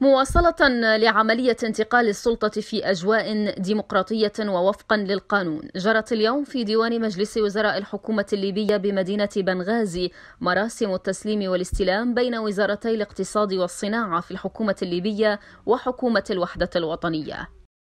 مواصلة لعملية انتقال السلطة في أجواء ديمقراطية ووفقا للقانون جرت اليوم في ديوان مجلس وزراء الحكومة الليبية بمدينة بنغازي مراسم التسليم والاستلام بين وزارتي الاقتصاد والصناعة في الحكومة الليبية وحكومة الوحدة الوطنية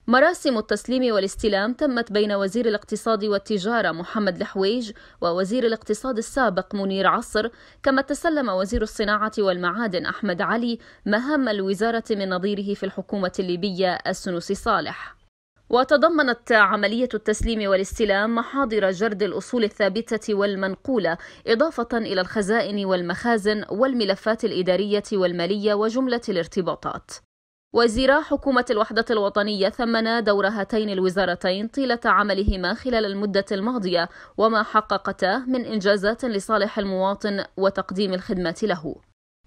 مراسم التسليم والاستلام تمت بين وزير الاقتصاد والتجارة محمد الحويج ووزير الاقتصاد السابق منير عصر كما تسلم وزير الصناعة والمعادن أحمد علي مهام الوزارة من نظيره في الحكومة الليبية السنوسي صالح وتضمنت عملية التسليم والاستلام محاضر جرد الأصول الثابتة والمنقولة إضافة إلى الخزائن والمخازن والملفات الإدارية والمالية وجملة الارتباطات وزيرا حكومة الوحدة الوطنية ثمنا دور هاتين الوزارتين طيلة عملهما خلال المدة الماضية وما حققتاه من إنجازات لصالح المواطن وتقديم الخدمات له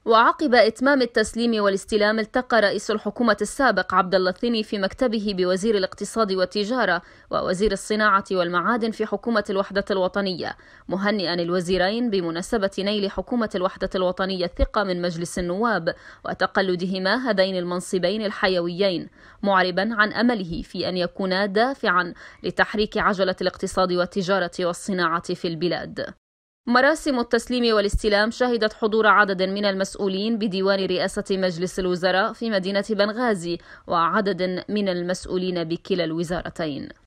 وعقب إتمام التسليم والاستلام التقى رئيس الحكومة السابق عبد اللطيني في مكتبه بوزير الاقتصاد والتجارة ووزير الصناعة والمعادن في حكومة الوحدة الوطنية مهنئا الوزيرين بمناسبة نيل حكومة الوحدة الوطنية الثقة من مجلس النواب وتقلدهما هذين المنصبين الحيويين معربا عن أمله في أن يكونا دافعا لتحريك عجلة الاقتصاد والتجارة والصناعة في البلاد مراسم التسليم والاستلام شهدت حضور عدد من المسؤولين بديوان رئاسة مجلس الوزراء في مدينة بنغازي وعدد من المسؤولين بكلا الوزارتين